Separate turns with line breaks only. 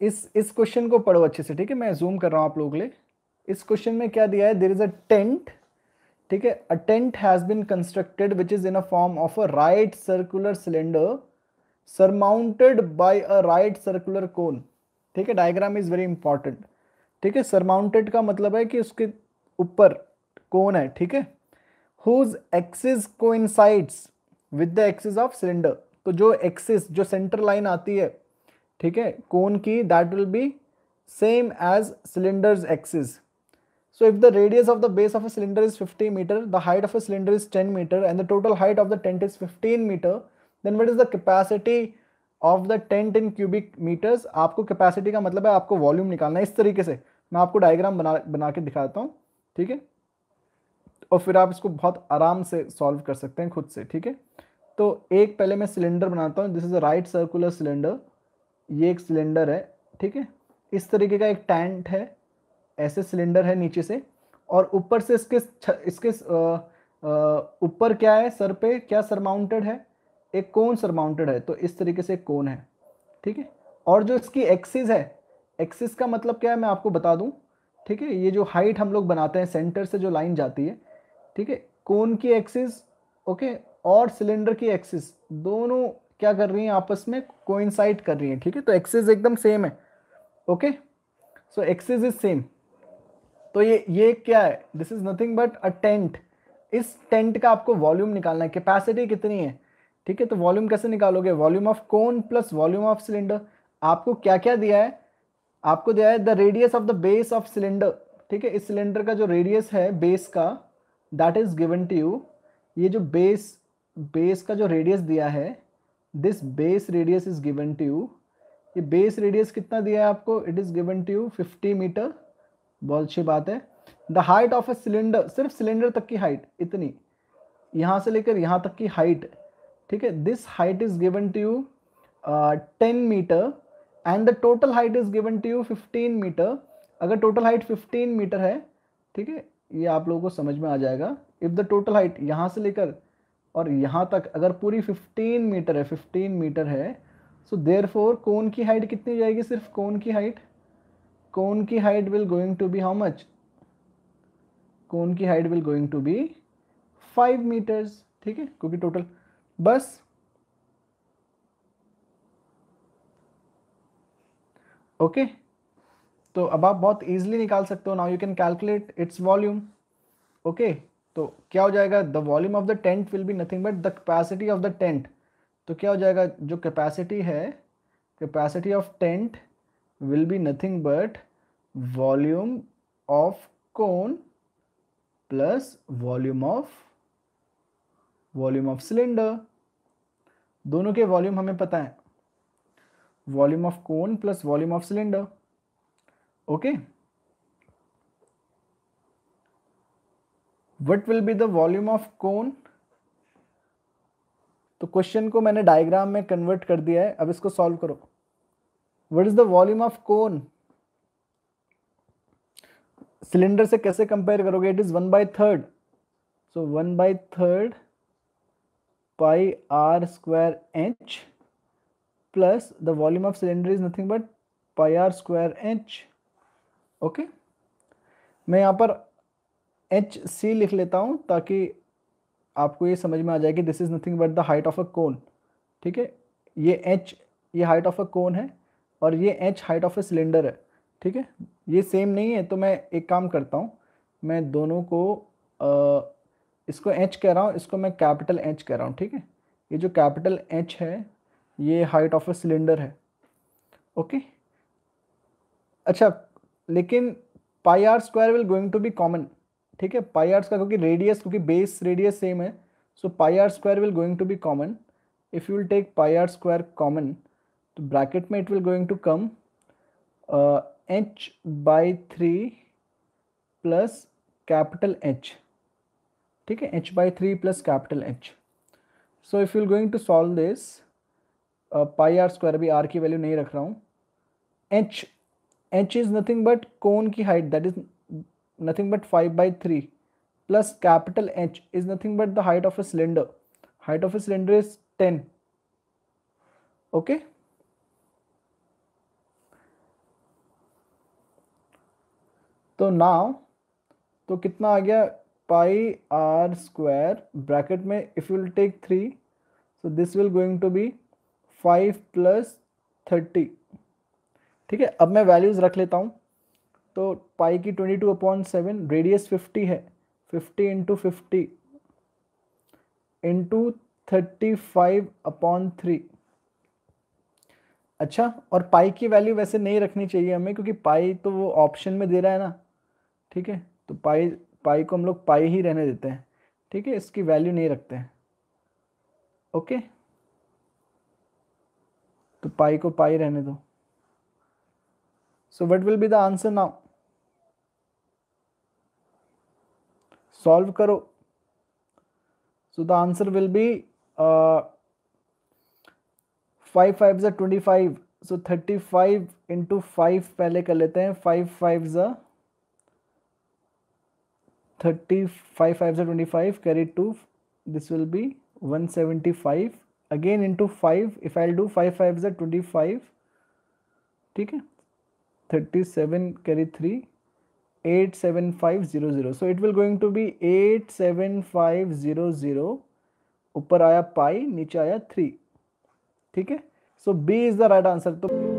इस इस क्वेश्चन को पढ़ो अच्छे से ठीक है मैं जूम कर रहा हूं आप लोगों के लिए इस क्वेश्चन में क्या दिया है देर इज अ टेंट ठीक है a tent has been constructed which is in a form of a right circular cylinder surmounted by a right circular cone ठीक है डायग्राम इज वेरी इंपॉर्टेंट ठीक है सरमाउंटेड का मतलब है कि उसके ऊपर कोन है ठीक है whose axis coincides with the axis of cylinder तो जो axis जो center line आती है ठीक है कोन की that will be same as cylinder's axis So if the radius of the base of a cylinder is 50 meter, the height of a cylinder is 10 meter and the total height of the tent is 15 meter, then what is the capacity of the tent in cubic meters? आपको capacity का मतलब है आपको volume निकालना है इस तरीके से मैं आपको diagram बना बना के दिखाता हूँ ठीक है और फिर आप इसको बहुत आराम से सॉल्व कर सकते हैं खुद से ठीक है तो एक पहले मैं सिलेंडर बनाता हूँ this is right circular cylinder ये एक सिलेंडर है ठीक है इस तरीके का एक टेंट है ऐसे सिलेंडर है नीचे से और ऊपर से इसके इसके ऊपर क्या है सर पे क्या सरमाउंटेड है एक कोन सरमाउंटेड है तो इस तरीके से एक कोन है ठीक है और जो इसकी एक्सिस है एक्सिस का मतलब क्या है मैं आपको बता दूं ठीक है ये जो हाइट हम लोग बनाते हैं सेंटर से जो लाइन जाती है ठीक है कोन की एक्सिस ओके और सिलेंडर की एक्सिस दोनों क्या कर रही हैं आपस में कोइंसाइड कर रही हैं ठीक है तो एक्सिस एकदम सेम है okay so axis is same तो ये ये क्या है this is nothing but a tent इस टेंट का आपको वॉल्यूम निकालना है कैपेसिटी कितनी है ठीक है तो वॉल्यूम कैसे निकालोगे volume of cone plus volume of cylinder आपको क्या क्या दिया है आपको दिया है the radius of the base of cylinder ठीक है इस सिलेंडर का जो रेडियस है बेस का that is given to you ये जो बेस बेस का जो रेडियस दिया है this base radius is given to you ये बेस रेडियस कितना दिया है आपको it is given to you fifty metre बहुत अच्छी बात है the height of a cylinder सिर्फ सिलेंडर तक की हाइट इतनी यहाँ से लेकर यहाँ तक की हाइट ठीक है this height is given to you ten metre and the total height is given to you fifteen metre अगर टोटल हाइट फिफ्टीन मीटर है ठीक है ये आप लोगों को समझ में आ जाएगा इफ द टोटल हाइट यहाँ से लेकर और यहाँ तक अगर पूरी 15 मीटर है 15 मीटर है सो देर फोर कौन की हाइट कितनी जाएगी सिर्फ कौन की हाइट कौन की height will going to be how much cone की height will going to be five metres ठीक है क्योंकि टोटल बस ओके okay. तो अब आप बहुत ईजिली निकाल सकते हो now you can calculate its volume okay तो क्या हो जाएगा the volume of the tent will be nothing but the capacity of the tent तो क्या हो जाएगा जो कैपेसिटी है capacity of tent will be nothing but volume of cone plus volume of volume of cylinder दोनों के volume हमें पता है volume of cone plus volume of cylinder okay what will be the volume of cone तो question को मैंने diagram में convert कर दिया है अब इसको सॉल्व करो what is the volume of cone cylinder से कैसे कंपेयर करोगे it is one by third so one by third pi R square H plus the volume of cylinder is nothing but pi R square H okay मैं यहाँ पर H C लिख लेता हूँ ताकि आपको ये समझ में आ जाए कि this is nothing but the height of a cone ठीक है ये एच ये हाइट ऑफ अ कोन है और ये H height of a cylinder है ठीक है ये सेम नहीं है तो मैं एक काम करता हूँ मैं दोनों को आ, इसको एच कह रहा हूँ इसको मैं कैपिटल एच कह रहा हूँ ठीक है ये जो कैपिटल एच है ये हाइट ऑफ अ सिलेंडर है ओके अच्छा लेकिन pi R square will going to be common ठीक है पाई आर स्क्वायर क्योंकि रेडियस क्योंकि बेस रेडियस सेम है so pi R square will going to be common if you will take pi R square common तो bracket में it will going to come H by three plus capital H ठीक है H by three plus capital H so if you going to solve this pi R square भी R की value नहीं रख रहा हूँ H H is nothing but cone की height that is nothing but five by three plus capital H is nothing but the height of a cylinder height of a cylinder is ten okay तो now तो कितना आ गया pi R square bracket में if you will take three so this will going to be five plus thirty ठीक है अब मैं वैल्यूज़ रख लेता हूँ तो पाई की twenty two upon seven radius fifty है fifty into fifty into thirty five upon three अच्छा और पाई की वैल्यू वैसे नहीं रखनी चाहिए हमें क्योंकि पाई तो वो ऑप्शन में दे रहा है ना ठीक है तो पाई पाई को हम लोग पाई ही रहने देते हैं ठीक है इसकी वैल्यू नहीं रखते हैं ओके तो पाई को पाई रहने दो so what will be the answer now solve karo so the answer will be uh 5 5 is 25 So 35 five into five पहले कर लेते हैं five 5 five thirty five five जो twenty five carry two this will be one seventy five again into five if I do five five जो twenty five ठीक है thirty seven carry three. 87500 so it will going to be 87500 ऊपर आया पाई नीचे आया three ठीक है so B is the right answer तो